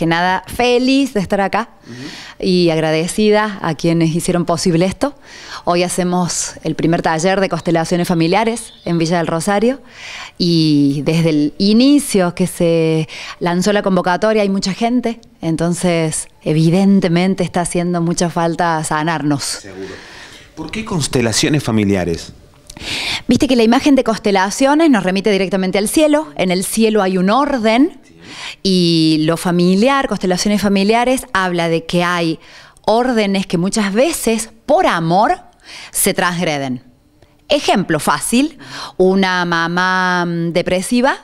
que nada, feliz de estar acá y agradecida a quienes hicieron posible esto. Hoy hacemos el primer taller de constelaciones familiares en Villa del Rosario y desde el inicio que se lanzó la convocatoria hay mucha gente, entonces evidentemente está haciendo mucha falta sanarnos. Seguro. ¿Por qué constelaciones familiares? Viste que la imagen de constelaciones nos remite directamente al cielo. En el cielo hay un orden y lo familiar, constelaciones familiares, habla de que hay órdenes que muchas veces, por amor, se transgreden. Ejemplo fácil, una mamá mm, depresiva,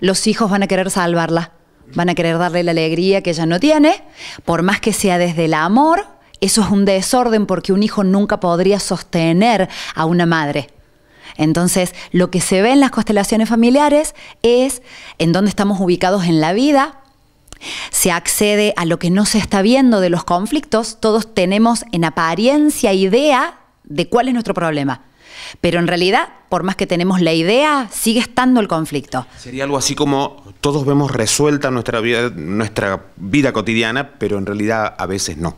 los hijos van a querer salvarla, van a querer darle la alegría que ella no tiene, por más que sea desde el amor, eso es un desorden porque un hijo nunca podría sostener a una madre. Entonces, lo que se ve en las constelaciones familiares es en dónde estamos ubicados en la vida, se accede a lo que no se está viendo de los conflictos, todos tenemos en apariencia idea de cuál es nuestro problema. Pero en realidad, por más que tenemos la idea, sigue estando el conflicto. Sería algo así como todos vemos resuelta nuestra vida, cotidiana, pero en realidad a veces no.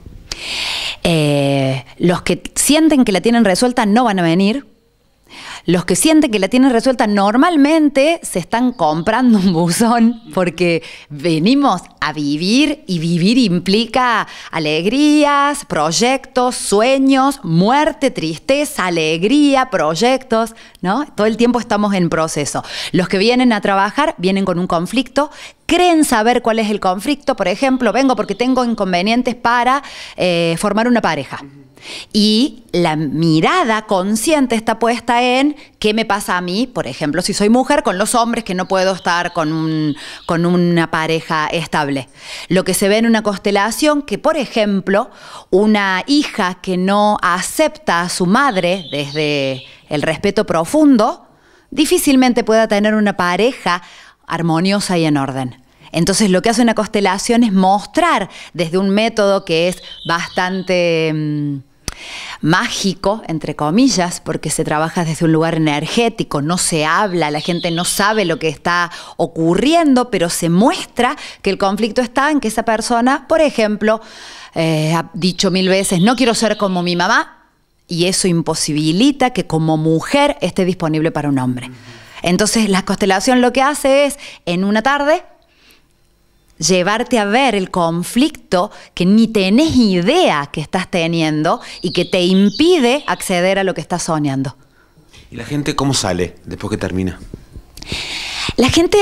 Eh, los que sienten que la tienen resuelta no van a venir los que sienten que la tienen resuelta normalmente se están comprando un buzón porque venimos a vivir y vivir implica alegrías, proyectos, sueños, muerte, tristeza, alegría, proyectos, ¿no? Todo el tiempo estamos en proceso. Los que vienen a trabajar vienen con un conflicto creen saber cuál es el conflicto, por ejemplo, vengo porque tengo inconvenientes para eh, formar una pareja. Y la mirada consciente está puesta en qué me pasa a mí, por ejemplo, si soy mujer, con los hombres que no puedo estar con, con una pareja estable. Lo que se ve en una constelación, que por ejemplo, una hija que no acepta a su madre desde el respeto profundo, difícilmente pueda tener una pareja armoniosa y en orden. Entonces lo que hace una constelación es mostrar desde un método que es bastante mm, mágico, entre comillas, porque se trabaja desde un lugar energético, no se habla, la gente no sabe lo que está ocurriendo, pero se muestra que el conflicto está en que esa persona, por ejemplo, eh, ha dicho mil veces, no quiero ser como mi mamá, y eso imposibilita que como mujer esté disponible para un hombre. Entonces la constelación lo que hace es, en una tarde, llevarte a ver el conflicto que ni tenés idea que estás teniendo y que te impide acceder a lo que estás soñando. ¿Y la gente cómo sale después que termina? La gente,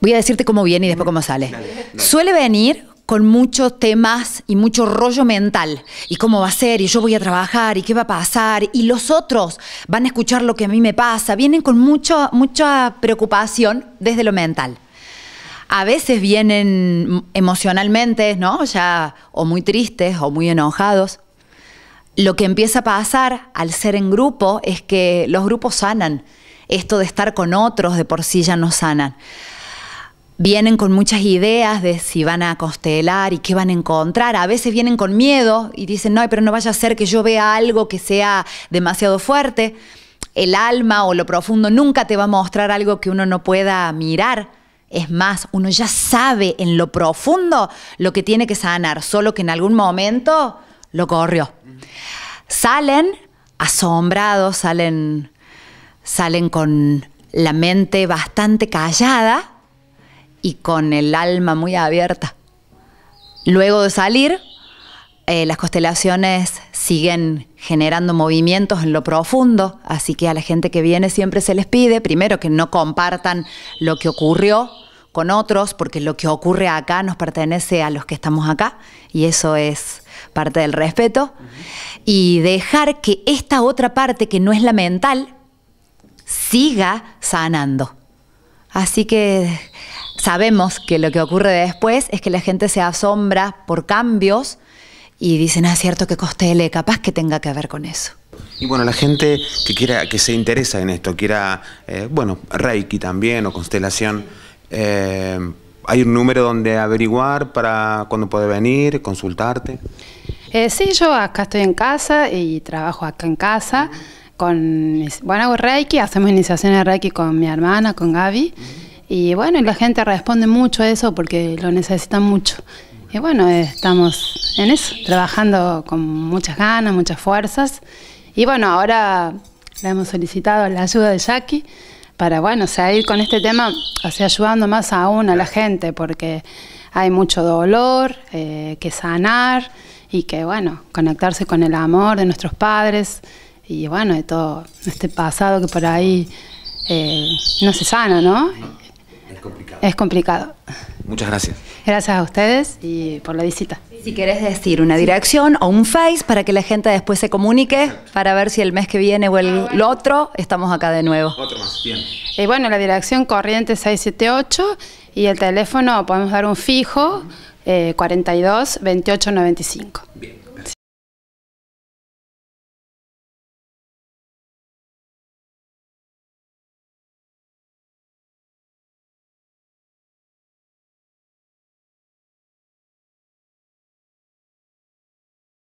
voy a decirte cómo viene y después cómo sale. Suele venir con muchos temas y mucho rollo mental. ¿Y cómo va a ser? ¿Y yo voy a trabajar? ¿Y qué va a pasar? ¿Y los otros van a escuchar lo que a mí me pasa? Vienen con mucha preocupación desde lo mental a veces vienen emocionalmente, ¿no? Ya o muy tristes o muy enojados. Lo que empieza a pasar al ser en grupo es que los grupos sanan. Esto de estar con otros de por sí ya no sanan. Vienen con muchas ideas de si van a constelar y qué van a encontrar. A veces vienen con miedo y dicen, no, pero no vaya a ser que yo vea algo que sea demasiado fuerte. El alma o lo profundo nunca te va a mostrar algo que uno no pueda mirar es más, uno ya sabe en lo profundo lo que tiene que sanar, solo que en algún momento lo corrió. Salen asombrados, salen, salen con la mente bastante callada y con el alma muy abierta. Luego de salir, eh, las constelaciones siguen generando movimientos en lo profundo, así que a la gente que viene siempre se les pide, primero, que no compartan lo que ocurrió con otros, porque lo que ocurre acá nos pertenece a los que estamos acá, y eso es parte del respeto, y dejar que esta otra parte que no es la mental siga sanando. Así que sabemos que lo que ocurre después es que la gente se asombra por cambios y dicen, ah, es cierto que costele, capaz que tenga que ver con eso. Y bueno, la gente que quiera, que se interesa en esto, quiera, eh, bueno, Reiki también o constelación, eh, ¿hay un número donde averiguar para cuando puede venir, consultarte? Eh, sí, yo acá estoy en casa y trabajo acá en casa. Con, bueno, hago Reiki, hacemos iniciaciones de Reiki con mi hermana, con Gaby. Y bueno, la gente responde mucho a eso porque lo necesitan mucho. Y bueno, estamos en eso, trabajando con muchas ganas, muchas fuerzas. Y bueno, ahora le hemos solicitado la ayuda de Jackie para, bueno, seguir con este tema, así ayudando más aún a la gente, porque hay mucho dolor eh, que sanar y que, bueno, conectarse con el amor de nuestros padres y, bueno, de todo este pasado que por ahí eh, no se sana, ¿no? Es complicado. Muchas gracias. Gracias a ustedes y por la visita. Si quieres decir una dirección o un face para que la gente después se comunique para ver si el mes que viene o el, ah, otro estamos acá de nuevo. Otro más, bien. Y eh, bueno, la dirección corriente 678 y el teléfono podemos dar un fijo 42 28 95. Bien.